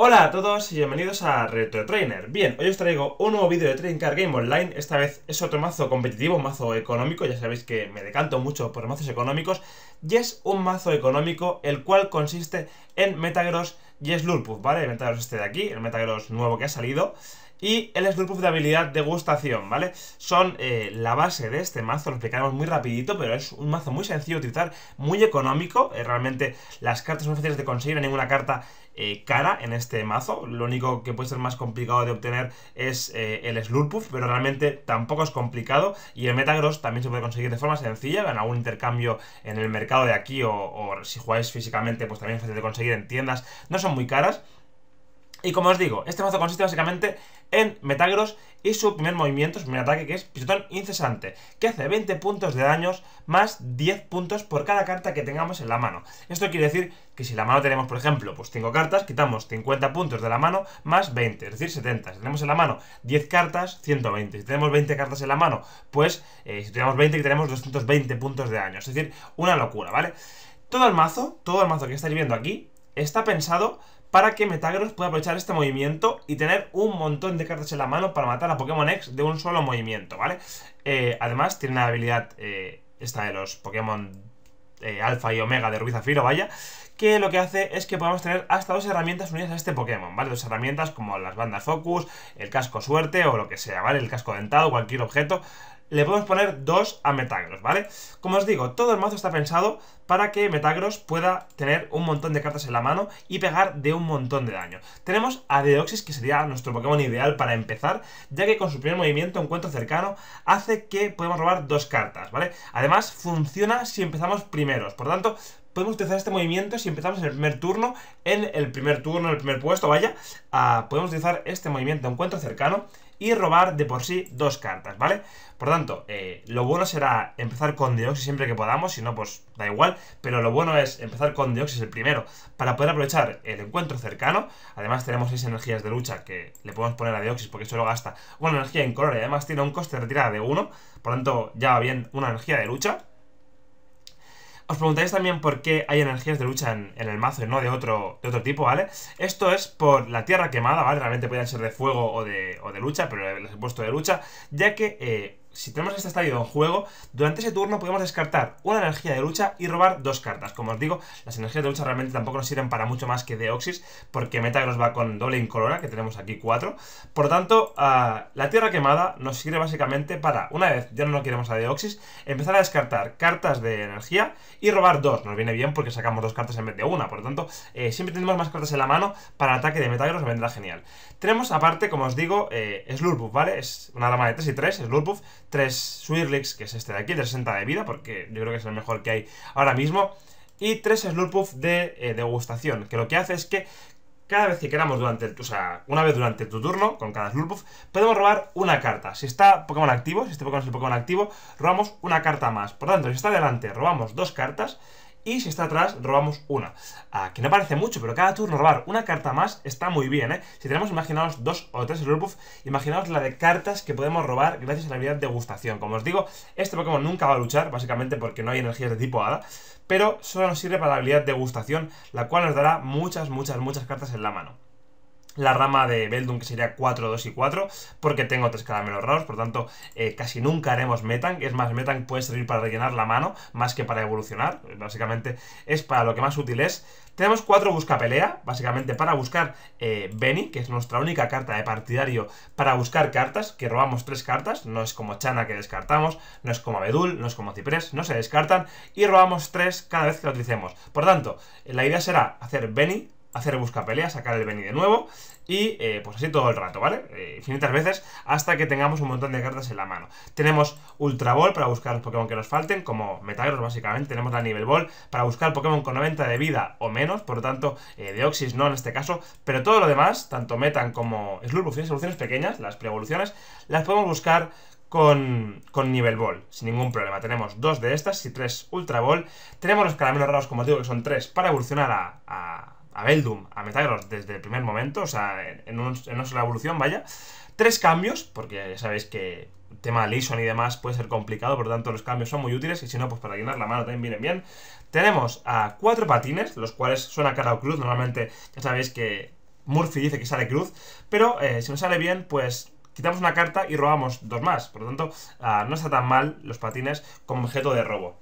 Hola a todos y bienvenidos a Retro Trainer. Bien, hoy os traigo un nuevo vídeo de Trading Card Game Online. Esta vez es otro mazo competitivo, mazo económico. Ya sabéis que me decanto mucho por mazos económicos. Y es un mazo económico, el cual consiste en Metagross y Slurpuff, ¿vale? El Metagross este de aquí, el Metagross nuevo que ha salido. Y el Slurpuff de habilidad degustación, ¿vale? Son eh, la base de este mazo, lo explicaremos muy rapidito, pero es un mazo muy sencillo de utilizar, muy económico. Eh, realmente las cartas no son fáciles de conseguir, en ninguna carta eh, cara en este mazo. Lo único que puede ser más complicado de obtener es eh, el Slurpuff, pero realmente tampoco es complicado. Y el Metagross también se puede conseguir de forma sencilla, en algún intercambio en el mercado de aquí o, o si jugáis físicamente, pues también es fácil de conseguir en tiendas. No son muy caras. Y como os digo, este mazo consiste básicamente en Metagross y su primer movimiento, su primer ataque, que es Pisotón Incesante, que hace 20 puntos de daño más 10 puntos por cada carta que tengamos en la mano. Esto quiere decir que si en la mano tenemos, por ejemplo, pues 5 cartas, quitamos 50 puntos de la mano más 20, es decir, 70. Si tenemos en la mano 10 cartas, 120. Si tenemos 20 cartas en la mano, pues eh, si tenemos 20, tenemos 220 puntos de daño. Es decir, una locura, ¿vale? Todo el mazo, todo el mazo que estáis viendo aquí, está pensado para que Metagross pueda aprovechar este movimiento y tener un montón de cartas en la mano para matar a Pokémon X de un solo movimiento, ¿vale? Eh, además, tiene una habilidad eh, esta de los Pokémon eh, Alpha Alfa y Omega de Rubí vaya, que lo que hace es que podemos tener hasta dos herramientas unidas a este Pokémon, ¿vale? Dos herramientas como las bandas Focus, el casco suerte o lo que sea, ¿vale? El casco dentado, cualquier objeto, le podemos poner dos a Metagross, ¿vale? Como os digo, todo el mazo está pensado para que Metagross pueda tener un montón de cartas en la mano y pegar de un montón de daño. Tenemos a Deoxys, que sería nuestro Pokémon ideal para empezar, ya que con su primer movimiento, encuentro cercano, hace que podemos robar dos cartas, ¿vale? Además, funciona si empezamos primeros, por tanto, podemos utilizar este movimiento si empezamos en el primer turno, en el primer turno, en el primer puesto, vaya, ah, podemos utilizar este movimiento encuentro cercano y robar de por sí dos cartas, ¿vale? Por tanto, eh, lo bueno será empezar con Deoxys siempre que podamos, si no, pues da igual, pero lo bueno es empezar con Deoxys el primero para poder aprovechar el encuentro cercano. Además tenemos seis energías de lucha que le podemos poner a Deoxys porque eso lo gasta una energía en color y además tiene un coste de retirada de uno por tanto ya va bien una energía de lucha. Os preguntáis también por qué hay energías de lucha en, el mazo y no de otro, otro tipo, ¿vale? Esto es por la tierra quemada, ¿vale? Realmente pueden ser de fuego o de, o de lucha, pero les he puesto de lucha, ya que eh, si tenemos este estadio en juego, durante ese turno podemos descartar una energía de lucha y robar dos cartas. Como os digo, las energías de lucha realmente tampoco nos sirven para mucho más que Deoxys, porque Metagross va con doble incolora, que tenemos aquí cuatro. Por lo tanto, ah, la Tierra Quemada nos sirve básicamente para, una vez ya no queremos a Deoxys, empezar a descartar cartas de energía y robar dos. Nos viene bien porque sacamos dos cartas en vez de una, por lo tanto, eh, siempre tenemos más cartas en la mano para el ataque de Metagross, vendrá genial. Tenemos aparte, como os digo, eh, Slurpuff, ¿vale? Es una rama de 3 y 3, Slurpuff 3 Swirlix, que es este de aquí, de 60 de vida, porque yo creo que es el mejor que hay ahora mismo. Y 3 Slurpuff de eh, degustación, que lo que hace es que cada vez que queramos durante o sea, una vez durante tu turno, con cada Slurpuff, podemos robar una carta. Si está Pokémon activo, si este Pokémon es el Pokémon activo, robamos una carta más. Por tanto, si está delante, robamos dos cartas. Y si está atrás, robamos una. Ah, que no parece mucho, pero cada turno robar una carta más está muy bien, ¿eh? Si tenemos imaginaos, dos o tres Slurpuff, imaginaos la de cartas que podemos robar gracias a la habilidad degustación. Como os digo, este Pokémon nunca va a luchar, básicamente porque no hay energías de tipo hada, pero solo nos sirve para la habilidad degustación, la cual nos dará muchas, muchas, muchas cartas en la mano la rama de Beldum, que sería 4, 2 y 4, porque tengo tres caramelos raros, por tanto, eh, casi nunca haremos Metan Es más, Metan puede servir para rellenar la mano, más que para evolucionar. Básicamente, es para lo que más útil es. Tenemos cuatro pelea básicamente para buscar eh, Benny, que es nuestra única carta de partidario para buscar cartas, que robamos tres cartas, no es como Chana que descartamos, no es como Bedul, no es como Ciprés, no se descartan, y robamos tres cada vez que lo utilicemos. Por tanto, la idea será hacer Benny, hacer busca pelea, sacar el Beni de nuevo y eh, pues así todo el rato, ¿vale? Eh, infinitas veces hasta que tengamos un montón de cartas en la mano. Tenemos Ultra Ball para buscar los Pokémon que nos falten, como Metagross básicamente, tenemos la Nivel Ball para buscar Pokémon con 90 de vida o menos, por lo tanto eh, Deoxys no en este caso, pero todo lo demás, tanto Metan como evoluciones evoluciones pequeñas, las pre-evoluciones las podemos buscar con, con, nivel ball, sin ningún problema. Tenemos dos de estas y tres ultra ball. Tenemos los caramelos raros, como digo, que son tres para evolucionar a a Beldum, a Metagross desde el primer momento, o sea, en, un, una sola evolución, vaya. Tres cambios, porque ya sabéis que tema de y demás puede ser complicado, por lo tanto los cambios son muy útiles y si no, pues para llenar la mano también vienen bien. Tenemos a cuatro patines, los cuales son a cara o cruz, normalmente ya sabéis que Murphy dice que sale cruz, pero eh, si no sale bien, pues quitamos una carta y robamos dos más, por lo tanto ah, no está tan mal los patines como objeto de robo.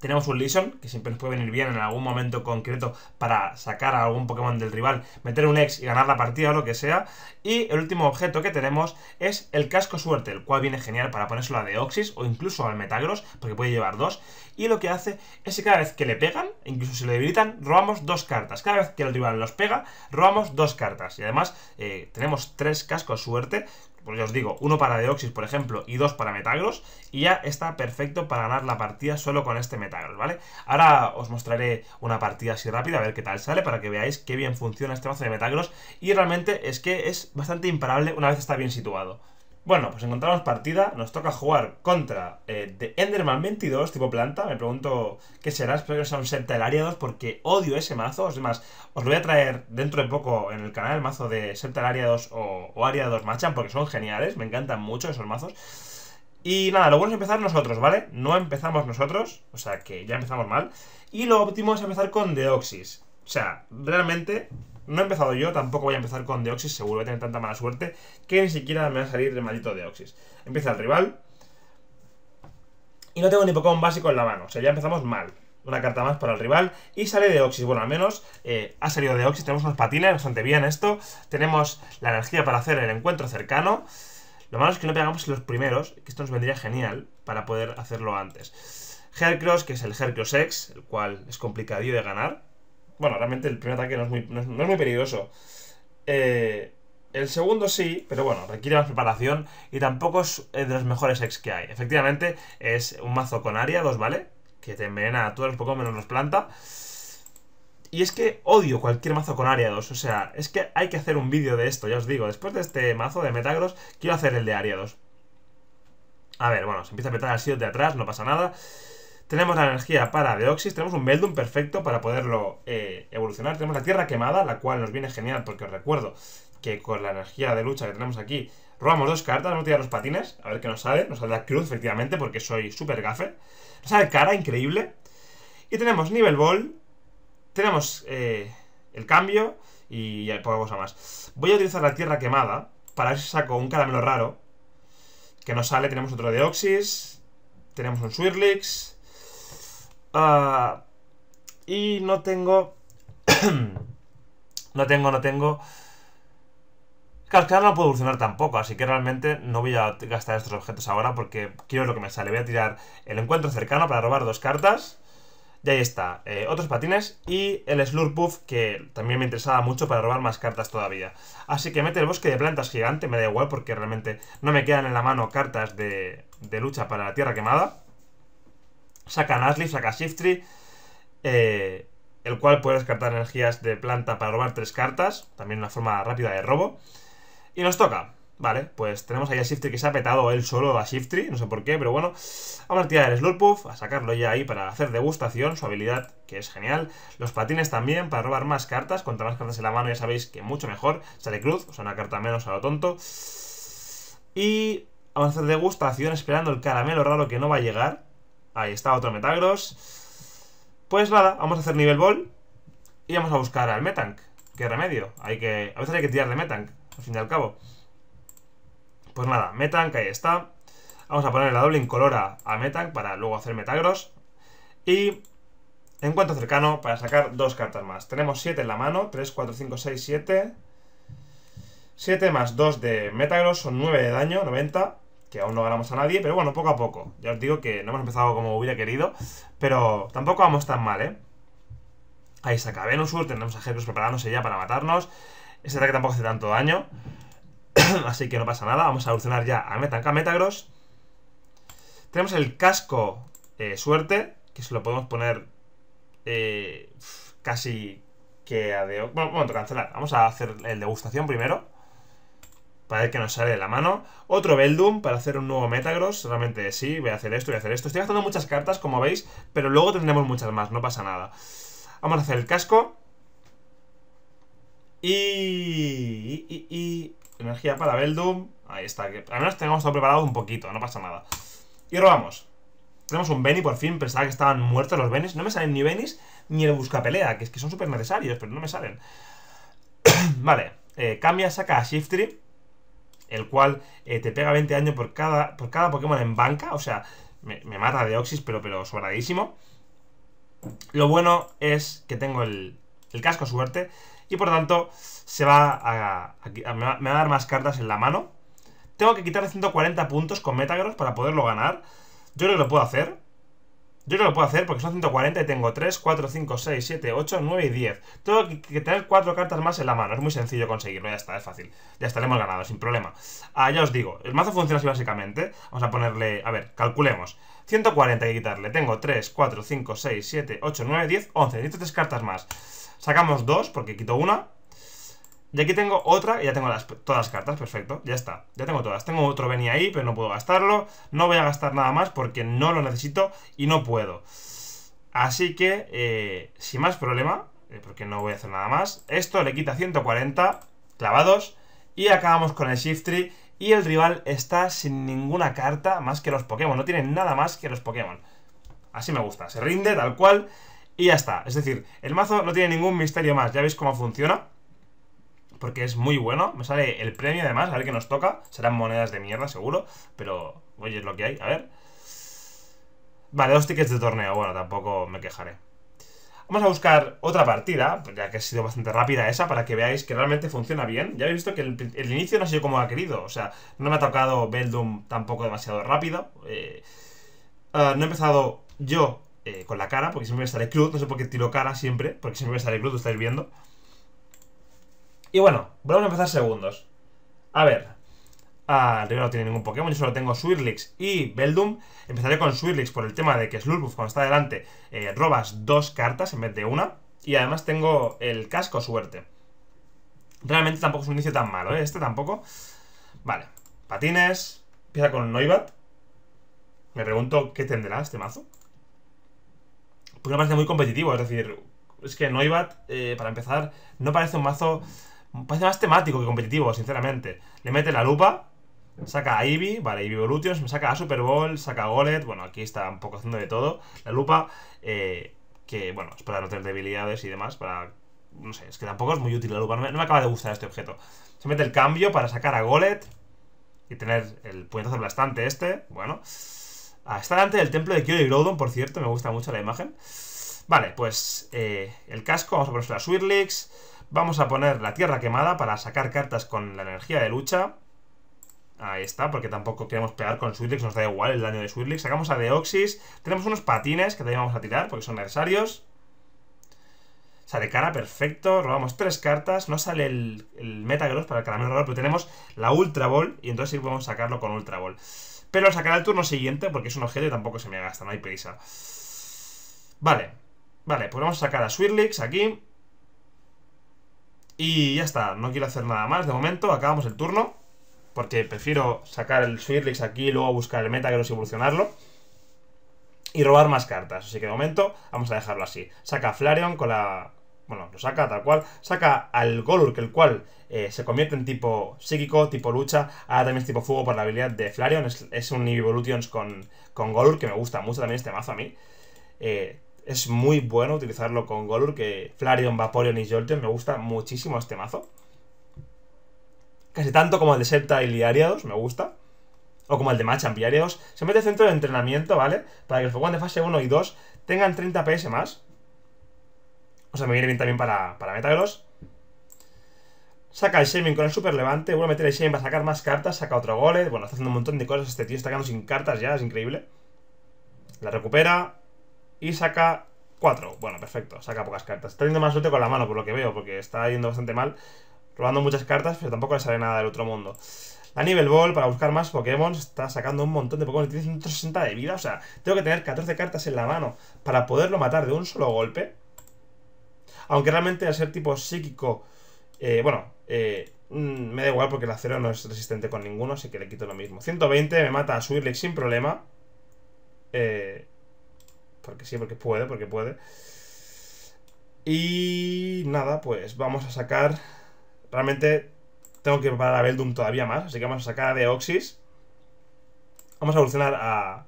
Tenemos un Lison, que siempre nos puede venir bien en algún momento concreto para sacar a algún Pokémon del rival, meter un ex y ganar la partida o lo que sea. Y el último objeto que tenemos es el casco suerte, el cual viene genial para ponérselo a Deoxys o incluso al Metagross, porque puede llevar dos. Y lo que hace es que cada vez que le pegan, incluso si le debilitan, robamos dos cartas. Cada vez que el rival los pega, robamos dos cartas. Y además eh, tenemos tres cascos suerte, pues ya os digo, uno para Deoxys, por ejemplo, y dos para Metagross, y ya está perfecto para ganar la partida solo con este Metagross, ¿vale? Ahora os mostraré una partida así rápida, a ver qué tal sale, para que veáis qué bien funciona este mazo de Metagross, y realmente es que es bastante imparable una vez está bien situado. Bueno, pues encontramos partida. Nos toca jugar contra eh, The Enderman 22, tipo planta. Me pregunto qué será. Espero que sea un 2 porque odio ese mazo. demás os lo voy a traer dentro de poco en el canal el mazo de área 2 o, o 2 Machan porque son geniales. Me encantan mucho esos mazos. Y nada, lo bueno es empezar nosotros, ¿vale? No empezamos nosotros, o sea que ya empezamos mal. Y lo óptimo es empezar con Deoxys. O sea, realmente no he empezado yo, tampoco voy a empezar con Deoxys, seguro voy a tener tanta mala suerte que ni siquiera me va a salir el maldito Deoxys. Empieza el rival. Y no tengo ni Pokémon básico en la mano, o sea, ya empezamos mal. Una carta más para el rival y sale Deoxys. Bueno, al menos eh, ha salido Deoxys, tenemos unos patines, bastante bien esto. Tenemos la energía para hacer el encuentro cercano. Lo malo es que no pegamos los primeros, que esto nos vendría genial para poder hacerlo antes. Hercross, que es el Hercross X, el cual es complicadillo de ganar. Bueno, realmente el primer ataque no es muy, peligroso. Eh, el segundo sí, pero bueno, requiere más preparación y tampoco es eh, de los mejores ex que hay. Efectivamente, es un mazo con área 2, ¿vale? Que te envenena a todos los poco menos los planta. Y es que odio cualquier mazo con área 2. O sea, es que hay que hacer un vídeo de esto, ya os digo. Después de este mazo de Metagross, quiero hacer el de área 2. A ver, bueno, se empieza a petar así de atrás, no pasa nada. Tenemos la energía para Deoxys, tenemos un Meldum perfecto para poderlo eh, evolucionar. Tenemos la Tierra Quemada, la cual nos viene genial porque os recuerdo que con la energía de lucha que tenemos aquí robamos dos cartas, vamos a tirar los patines, a ver qué nos sale. Nos sale la Cruz, efectivamente, porque soy súper gafe. Nos sale Cara, increíble. Y tenemos Nivel Ball, tenemos eh, el cambio y poca cosa más. Voy a utilizar la Tierra Quemada para ver si saco un caramelo raro que nos sale. Tenemos otro Deoxys, tenemos un Swirlix... Ah, y no tengo... no tengo, no tengo... Claro, no puedo evolucionar tampoco, así que realmente no voy a gastar estos objetos ahora porque quiero lo que me sale. Voy a tirar el encuentro cercano para robar dos cartas. Y ahí está, eh, otros patines y el Slurpuff que también me interesaba mucho para robar más cartas todavía. Así que mete el bosque de plantas gigante, me da igual porque realmente no me quedan en la mano cartas de, de lucha para la tierra quemada. Saca Ashley saca Shiftry, eh, el cual puede descartar energías de planta para robar tres cartas, también una forma rápida de robo. Y nos toca, vale, pues tenemos ahí a Shiftry que se ha petado él solo a Shiftry, no sé por qué, pero bueno. Vamos a tirar el Slurpuff, a sacarlo ya ahí para hacer degustación, su habilidad, que es genial. Los patines también, para robar más cartas, contra más cartas en la mano ya sabéis que mucho mejor. Sale Cruz, o sea, una carta menos a lo tonto. Y vamos a hacer degustación esperando el caramelo raro que no va a llegar. Ahí está otro Metagross. Pues nada, vamos a hacer nivel ball. Y vamos a buscar al Metank. ¿Qué remedio? Hay que, a veces hay que tirar de Metank, al fin y al cabo. Pues nada, Metank, ahí está. Vamos a poner la doble incolora a Metank para luego hacer Metagross. Y En cuanto cercano para sacar dos cartas más. Tenemos 7 en la mano, 3, 4, 5, 6, 7. 7 más 2 de Metagross son 9 de daño, 90 que aún no ganamos a nadie, pero bueno, poco a poco. Ya os digo que no hemos empezado como hubiera querido, pero tampoco vamos tan mal, ¿eh? Ahí saca Venusur, Tenemos a Hercules preparándose ya para matarnos. Ese ataque tampoco hace tanto daño, así que no pasa nada. Vamos a evolucionar ya a Metagross. Tenemos el casco eh, suerte, que se lo podemos poner eh, casi que a de... Bueno, cancelar. Vamos a hacer el degustación primero para ver qué nos sale de la mano. Otro Beldum para hacer un nuevo Metagross. Realmente sí, voy a hacer esto, voy a hacer esto. Estoy gastando muchas cartas, como veis, pero luego tendremos muchas más, no pasa nada. Vamos a hacer el casco. Y... y, y, energía para Beldum. Ahí está. Al menos tenemos todo preparado un poquito, no pasa nada. Y robamos. Tenemos un Benny por fin, pensaba que estaban muertos los Bennys. No me salen ni Bennys ni el Buscapelea, que es que son súper necesarios, pero no me salen. vale, eh, cambia, saca a Shiftry el cual eh, te pega 20 años por cada, por cada Pokémon en banca. O sea, me, mata de Oxys, pero, pero Lo bueno es que tengo el, el casco suerte y por tanto se va a, me, va, a dar más cartas en la mano. Tengo que quitar 140 puntos con Metagross para poderlo ganar. Yo creo que lo puedo hacer. Yo creo que puedo hacer porque son 140 y tengo 3, 4, 5, 6, 7, 8, 9 y 10. Tengo que tener 4 cartas más en la mano. Es muy sencillo conseguirlo, ya está, es fácil. Ya estaremos ganados, sin problema. Ah, ya os digo, el mazo funciona así básicamente. Vamos a ponerle, a ver, calculemos. 140 hay que quitarle. Tengo 3, 4, 5, 6, 7, 8, 9, 10, 11. Necesito 3 cartas más. Sacamos 2 porque quito una y aquí tengo otra, y ya tengo las, todas las cartas, perfecto, ya está, ya tengo todas. Tengo otro venía ahí, pero no puedo gastarlo, no voy a gastar nada más porque no lo necesito y no puedo. Así que, eh, sin más problema, eh, porque no voy a hacer nada más, esto le quita 140 clavados y acabamos con el Shift Tree y el rival está sin ninguna carta más que los Pokémon, no tiene nada más que los Pokémon. Así me gusta, se rinde tal cual y ya está. Es decir, el mazo no tiene ningún misterio más, ya veis cómo funciona porque es muy bueno. Me sale el premio además, a ver qué nos toca. Serán monedas de mierda seguro, pero oye, es lo que hay. A ver. Vale, dos tickets de torneo, bueno, tampoco me quejaré. Vamos a buscar otra partida, ya que ha sido bastante rápida esa, para que veáis que realmente funciona bien. Ya habéis visto que el, inicio no ha sido como ha querido, o sea, no me ha tocado Beldum tampoco demasiado rápido. Eh, eh, no he empezado yo eh, con la cara, porque siempre me sale Cruz, no sé por qué tiro cara siempre, porque siempre me sale Cruz, lo estáis viendo. Y bueno, vamos a empezar segundos. A ver. Ah, rival no tiene ningún Pokémon, yo solo tengo Swirlix y Beldum. Empezaré con Swirlix por el tema de que Slurpuff cuando está delante eh, robas dos cartas en vez de una. Y además tengo el casco suerte. Realmente tampoco es un inicio tan malo, ¿eh? Este tampoco. Vale. Patines. Empieza con Noibat. Me pregunto qué tendrá este mazo. Porque me parece muy competitivo. Es decir, es que Noibat, eh, para empezar, no parece un mazo Parece más temático que competitivo, sinceramente. Le mete la lupa. Saca a Ivy, vale, Ivy Evolutions, me saca a Super Bowl, saca a Golet, bueno, aquí está un poco haciendo de todo. La lupa, eh, que bueno, es para no tener debilidades y demás, para... No sé, es que tampoco es muy útil la lupa, no me, acaba de gustar este objeto. Se mete el cambio para sacar a Golet y tener el puñetazo bastante este, bueno. Ah, está delante del templo de Kyoto y Groudon, por cierto, me gusta mucho la imagen. Vale, pues eh, el casco, vamos a ponerse a Swirlix. Vamos a poner la tierra quemada para sacar cartas con la energía de lucha. Ahí está, porque tampoco queremos pegar con Swirlix, nos da igual el daño de Swirlix. Sacamos a Deoxys. Tenemos unos patines que también vamos a tirar porque son necesarios. Sale cara, perfecto. Robamos tres cartas. No sale el, el Metagross para el caramelo raro, pero tenemos la Ultra Ball y entonces sí podemos sacarlo con Ultra Ball. Pero lo sacará el turno siguiente porque es un objeto y tampoco se me gasta, no hay prisa. Vale, vale, pues vamos a sacar a Swirlix aquí. Y ya está, no quiero hacer nada más de momento, acabamos el turno. Porque prefiero sacar el Swirlix aquí y luego buscar el Metagross y evolucionarlo. Y robar más cartas, así que de momento vamos a dejarlo así. Saca Flareon con la... Bueno, lo saca tal cual. Saca al que el cual eh, se convierte en tipo psíquico, tipo lucha. Ahora también es tipo fuego por la habilidad de Flareon. Es, un Evolutions con, con Golurk, que me gusta mucho también este mazo a mí. Eh, es muy bueno utilizarlo con Golur, que Flareon, Vaporeon y Jolteon me gusta muchísimo este mazo. Casi tanto como el de Sceptile y Ariados, me gusta. O como el de Machamp y Se mete centro de entrenamiento, ¿vale? Para que los Pokémon de fase 1 y 2 tengan 30 PS más. O sea, me viene bien también para, para Metagross. Saca el Shaming con el Super Levante. Vuelve a meter el Shaming para sacar más cartas. Saca otro gole. Bueno, está haciendo un montón de cosas. Este tío está quedando sin cartas ya. Es increíble. La recupera y saca 4. Bueno, perfecto, saca pocas cartas. Está teniendo más suerte con la mano, por lo que veo, porque está yendo bastante mal. Robando muchas cartas, pero tampoco le sale nada del otro mundo. La nivel ball para buscar más Pokémon está sacando un montón de Pokémon. Tiene 160 de vida, o sea, tengo que tener 14 cartas en la mano para poderlo matar de un solo golpe. Aunque realmente al ser tipo psíquico, eh, bueno, eh, mm, me da igual porque el acero no es resistente con ninguno, así que le quito lo mismo. 120 me mata a Swirlix sin problema. Eh, porque sí, porque puede, porque puede. Y nada, pues vamos a sacar... Realmente tengo que preparar a Beldum todavía más, así que vamos a sacar a Deoxys. Vamos a evolucionar a,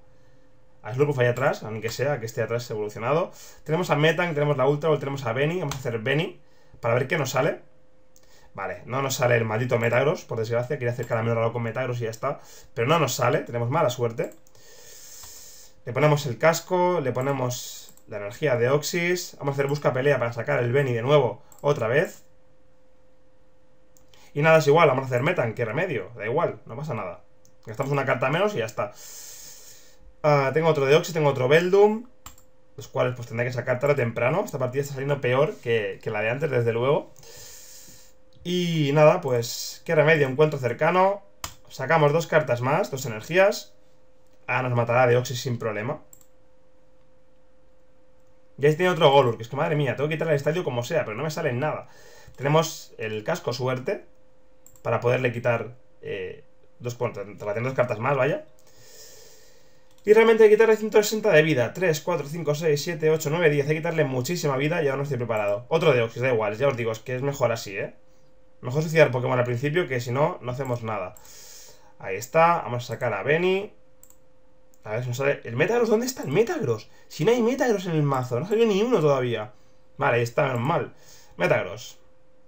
a Slurpuff ahí atrás, aunque sea que esté atrás evolucionado. Tenemos a Metan, tenemos la Ultra, tenemos a Benny. Vamos a hacer Benny para ver qué nos sale. Vale, no nos sale el maldito Metagross, por desgracia. Quería hacer caramelo raro con Metagross y ya está. Pero no nos sale, tenemos mala suerte. Le ponemos el casco, le ponemos la energía de Oxys. Vamos a hacer busca pelea para sacar el Benny de nuevo, otra vez. Y nada, es igual, vamos a hacer Metan, qué remedio, da igual, no pasa nada. Gastamos una carta menos y ya está. Ah, tengo otro de Oxys, tengo otro Beldum, los cuales pues tendré que sacar tarde o temprano. Esta partida está saliendo peor que, que la de antes, desde luego. Y nada, pues qué remedio, encuentro cercano. Sacamos dos cartas más, dos energías. Ah, nos matará de Oxy sin problema. Y ahí tiene otro Golur, que es que madre mía, tengo que quitarle el estadio como sea, pero no me sale en nada. Tenemos el casco suerte para poderle quitar eh, dos, dos cartas más, vaya. Y realmente hay que quitarle 160 de vida. 3, 4, 5, 6, 7, 8, 9, 10. Hay que quitarle muchísima vida y ahora no estoy preparado. Otro de da igual, ya os digo, es que es mejor así, ¿eh? Mejor suicidar Pokémon al principio que si no, no hacemos nada. Ahí está, vamos a sacar a Benny. A ver, no sale. ¿El Metagross? ¿Dónde está el Metagross? Si no hay Metagross en el mazo, no salió ni uno todavía. Vale, ahí está, mal. Metagross.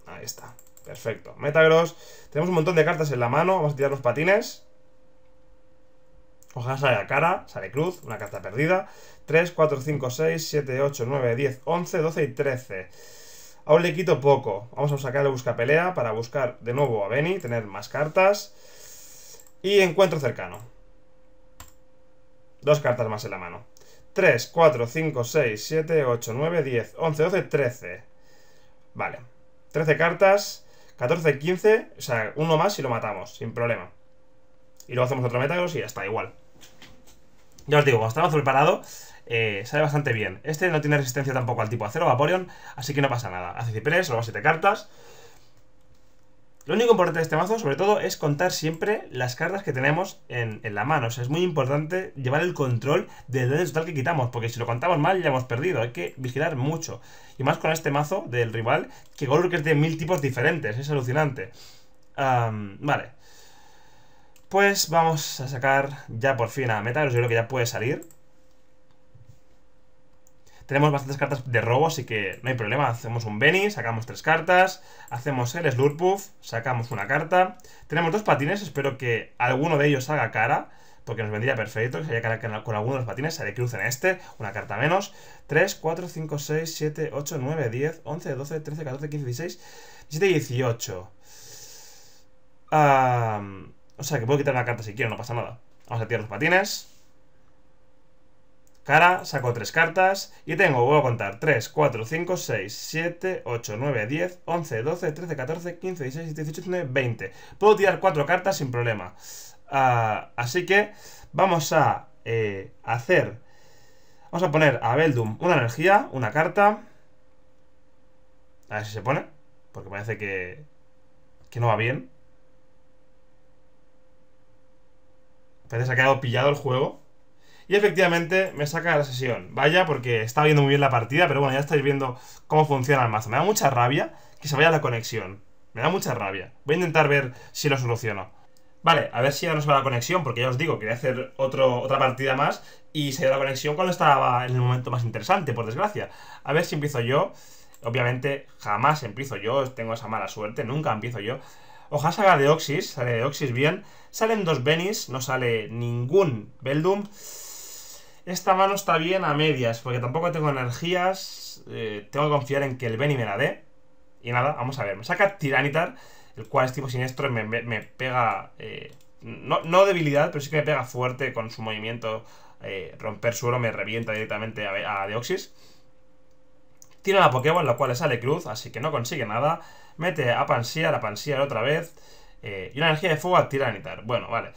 Ahí está. Perfecto. Metagross. Tenemos un montón de cartas en la mano. Vamos a tirar los patines. Ojalá sale a cara, sale cruz, una carta perdida. 3, 4, 5, 6, 7, 8, 9, 10, 11, 12 y 13. Aún le quito poco. Vamos a sacar el pelea para buscar de nuevo a Benny, tener más cartas. Y encuentro cercano. Dos cartas más en la mano. 3, 4, 5, 6, 7, 8, 9, 10, 11, 12, 13. Vale. 13 cartas. 14, 15. O sea, uno más y lo matamos, sin problema. Y luego hacemos otro Metagross y ya está, igual. Ya os digo, cuando está azul parado, eh, sale bastante bien. Este no tiene resistencia tampoco al tipo acero, Vaporeon, así que no pasa nada. Hace ciprés, solo 7 cartas. Lo único importante de este mazo, sobre todo, es contar siempre las cartas que tenemos en, la mano. O sea, es muy importante llevar el control del daño total que quitamos, porque si lo contamos mal ya hemos perdido. Hay que vigilar mucho. Y más con este mazo del rival, que Golurk es de mil tipos diferentes. Es alucinante. vale. Pues vamos a sacar ya por fin a Metagross. Yo creo que ya puede salir. Tenemos bastantes cartas de robo, así que no hay problema. Hacemos un Benny, sacamos tres cartas. Hacemos el Slurpuff, sacamos una carta. Tenemos dos patines, espero que alguno de ellos haga cara. Porque nos vendría perfecto, que haya cara con alguno de los patines, se le crucen este, una carta menos. 3, 4, 5, 6, 7, 8, 9, 10, 11, 12, 13, 14, 15, 16, 17, y 18. o sea que puedo quitar una carta si quiero, no pasa nada. Vamos a tirar los patines. Cara saco 3 cartas y tengo, voy a contar, 3, 4, 5, 6, 7, 8, 9, 10, 11, 12, 13, 14, 15, 16, 17, 19, 20. Puedo tirar cuatro cartas sin problema. Ah, así que vamos a eh, hacer... Vamos a poner a Beldum una energía, una carta. A ver si se pone. Porque parece que, que no va bien. Parece que se ha quedado pillado el juego. Y efectivamente me saca la sesión. Vaya, porque estaba viendo muy bien la partida, pero bueno, ya estáis viendo cómo funciona el mazo. Me da mucha rabia que se vaya la conexión. Me da mucha rabia. Voy a intentar ver si lo soluciono. Vale, a ver si ya nos va la conexión, porque ya os digo, quería hacer otro, otra partida más y se dio la conexión cuando estaba en el momento más interesante, por desgracia. A ver si empiezo yo. Obviamente, jamás empiezo yo, tengo esa mala suerte, nunca empiezo yo. Ojalá salga de Oxys, sale de Oxys bien. Salen dos Benis, no sale ningún Beldum. Esta mano está bien a medias, porque tampoco tengo energías. Eh, tengo que confiar en que el Benny me la dé. Y nada, vamos a ver. Me saca Tiranitar, el cual es tipo siniestro. Me, me, pega. Eh, no, debilidad, pero sí que me pega fuerte con su movimiento. Eh, romper suelo me revienta directamente a, Deoxys. Tiene la Pokéball, la cual le sale Cruz, así que no consigue nada. Mete a Pansia, a Pansia otra vez. y una energía de fuego a Tiranitar. Bueno, vale.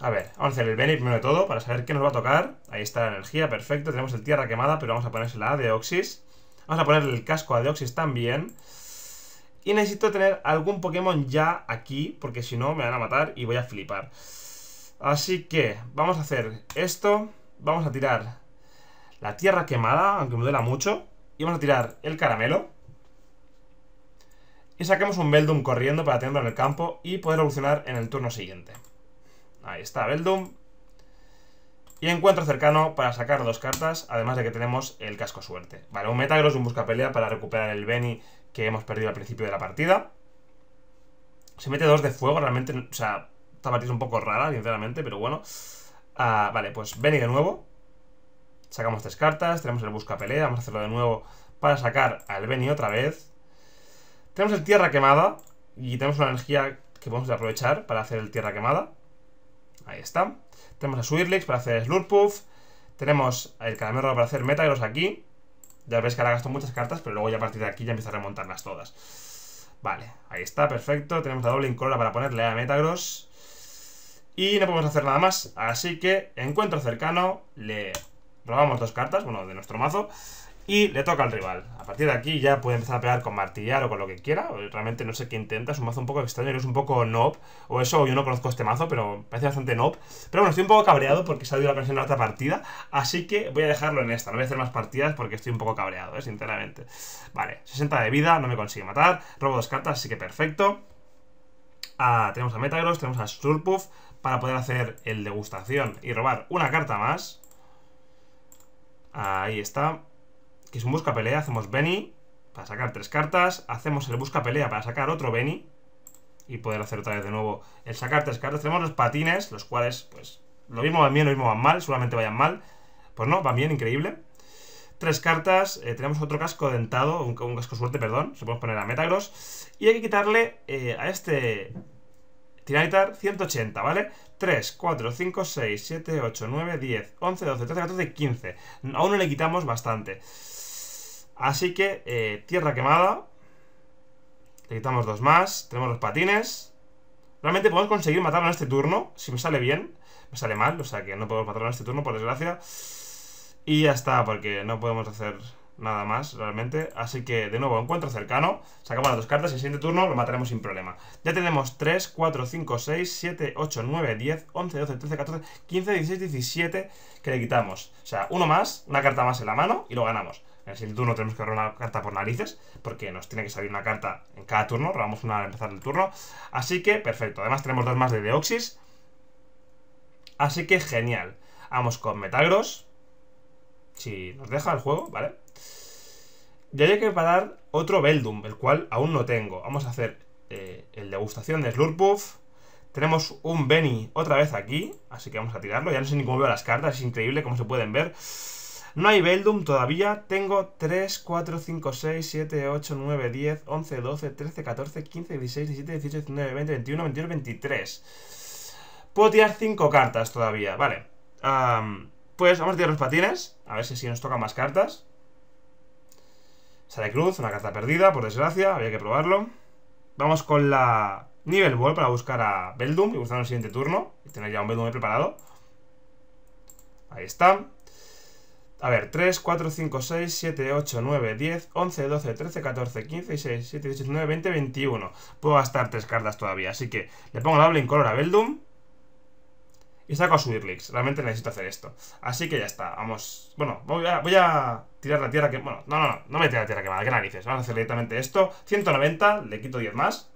A ver, vamos a hacer el Bene primero de todo para saber qué nos va a tocar. Ahí está la energía, perfecto. Tenemos el Tierra quemada, pero vamos a ponerse la Deoxys. Vamos a ponerle el casco a Deoxys también. Y necesito tener algún Pokémon ya aquí, porque si no me van a matar y voy a flipar. Así que vamos a hacer esto. Vamos a tirar la Tierra quemada, aunque me duela mucho. Y vamos a tirar el caramelo. Y saquemos un Beldum corriendo para tenerlo en el campo y poder evolucionar en el turno siguiente. Ahí está Beldum. Y encuentro cercano para sacar dos cartas, además de que tenemos el casco suerte. Vale, un Metagross, un pelea para recuperar el Benny que hemos perdido al principio de la partida. Se mete dos de fuego, realmente, o sea, esta partida es un poco rara, sinceramente, pero bueno. Ah, vale, pues Benny de nuevo. Sacamos tres cartas, tenemos el busca pelea, vamos a hacerlo de nuevo para sacar al Benny otra vez. Tenemos el tierra quemada y tenemos una energía que podemos aprovechar para hacer el tierra quemada. Ahí está. Tenemos a Swirlix para hacer Slurpuff. Tenemos el Calamero para hacer Metagross aquí. Ya veis que ahora gasto muchas cartas, pero luego ya a partir de aquí ya empiezo a remontarlas todas. Vale, ahí está, perfecto. Tenemos la doble incolora para ponerle a Metagross. Y no podemos hacer nada más. Así que, encuentro cercano, le robamos dos cartas, bueno, de nuestro mazo y le toca al rival. A partir de aquí ya puede empezar a pegar con martillar o con lo que quiera. Realmente no sé qué intenta. Es un mazo un poco extraño, es un poco noob. O eso, yo no conozco este mazo, pero parece bastante noob. Pero bueno, estoy un poco cabreado porque se ha la presión en la otra partida. Así que voy a dejarlo en esta. No voy a hacer más partidas porque estoy un poco cabreado, ¿eh? sinceramente. Vale, 60 de vida, no me consigue matar. Robo dos cartas, así que perfecto. Ah, tenemos a Metagross, tenemos a Surpuff para poder hacer el degustación y robar una carta más. Ahí está que es un busca pelea, hacemos Benny para sacar tres cartas, hacemos el busca pelea para sacar otro Benny y poder hacer otra vez de nuevo el sacar tres cartas. Tenemos los patines, los cuales, pues, lo mismo van bien, lo mismo van mal, seguramente vayan mal. Pues no, van bien, increíble. Tres cartas, eh, tenemos otro casco dentado, un, un, casco suerte, perdón, se podemos poner a Metagross. Y hay que quitarle eh, a este Tiranitar 180, ¿vale? 3, 4, 5, 6, 7, 8, 9, 10, 11, 12, 13, 14, 15. aún no le quitamos bastante. Así que, eh, tierra quemada. Le quitamos dos más. Tenemos los patines. Realmente podemos conseguir matarlo en este turno, si me sale bien. Me sale mal, o sea que no podemos matarlo en este turno, por desgracia. Y ya está, porque no podemos hacer nada más realmente. Así que, de nuevo, encuentro cercano. Sacamos las dos cartas y el siguiente turno lo mataremos sin problema. Ya tenemos 3, 4, 5, 6, 7, 8, 9, 10, 11, 12, 13, 14, 15, 16, 17 que le quitamos. O sea, uno más, una carta más en la mano y lo ganamos. En el turno tenemos que robar una carta por narices, porque nos tiene que salir una carta en cada turno. Robamos una al empezar el turno. Así que, perfecto. Además tenemos dos más de Deoxys. Así que, genial. Vamos con Metagross. Si nos deja el juego, ¿vale? Y hay que preparar otro Veldum el cual aún no tengo. Vamos a hacer eh, el degustación de Slurpuff. Tenemos un Benny otra vez aquí, así que vamos a tirarlo. Ya no sé ni cómo veo las cartas, es increíble como se pueden ver. No hay Beldum todavía. Tengo 3, 4, 5, 6, 7, 8, 9, 10, 11, 12, 13, 14, 15, 16, 17, 18, 19, 20, 21, 22, 23. Puedo tirar 5 cartas todavía. Vale. pues vamos a tirar los patines. A ver si nos tocan más cartas. Sale Cruz, una carta perdida, por desgracia. Había que probarlo. Vamos con la Nivel Ball para buscar a Beldum y buscar en el siguiente turno. Y tener ya un Beldum preparado. Ahí está. A ver, 3, 4, 5, 6, 7, 8, 9, 10, 11, 12, 13, 14, 15, 16, 17, 18, 19, 20, 21. Puedo gastar 3 cartas todavía, así que le pongo la en color a Beldum. Y saco a Swirlix. Realmente necesito hacer esto. Así que ya está. Vamos. Bueno, voy a, tirar la tierra que. Bueno, no, no, no. No me tiré la tierra que mal, ¿Qué narices? Vamos a hacer directamente esto. 190. Le quito 10 más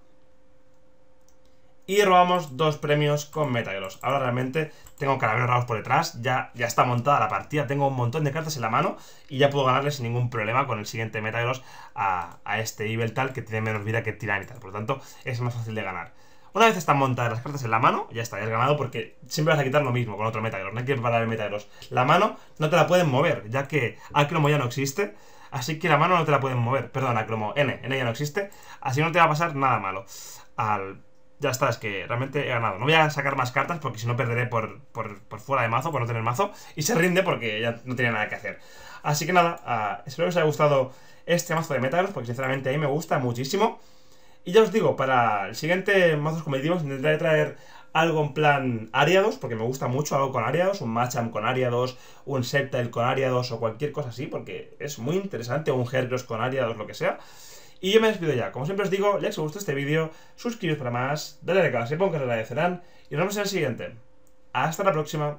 y robamos dos premios con Metagross. Ahora realmente tengo carabineros raros por detrás, ya, ya está montada la partida, tengo un montón de cartas en la mano y ya puedo ganarle sin ningún problema con el siguiente Metagross a, a este tal que tiene menos vida que tal. por lo tanto es más fácil de ganar. Una vez están montadas las cartas en la mano, ya está, ya has ganado porque siempre vas a quitar lo mismo con otro Metagross, no hay que preparar el Metagross. La mano no te la pueden mover, ya que Acromo ya no existe, así que la mano no te la pueden mover. Perdón, Acromo, N, N ya no existe, así no te va a pasar nada malo al ya está, es que realmente he ganado. No voy a sacar más cartas porque si no perderé por, fuera de mazo, por no tener mazo. Y se rinde porque ya no tenía nada que hacer. Así que nada, ah, espero que os haya gustado este mazo de Metagross porque sinceramente a mí me gusta muchísimo. Y ya os digo, para el siguiente mazos competitivos intentaré traer algo en plan Ariados, porque me gusta mucho algo con Ariados, un matcham con Ariados, un Sceptile con Ariados o cualquier cosa así, porque es muy interesante, O un Hercules con Ariados, lo que sea. Y yo me despido ya. Como siempre os digo, like si os este vídeo, suscribiros para más, dale a like a si que os agradecerán y nos vemos en el siguiente. Hasta la próxima.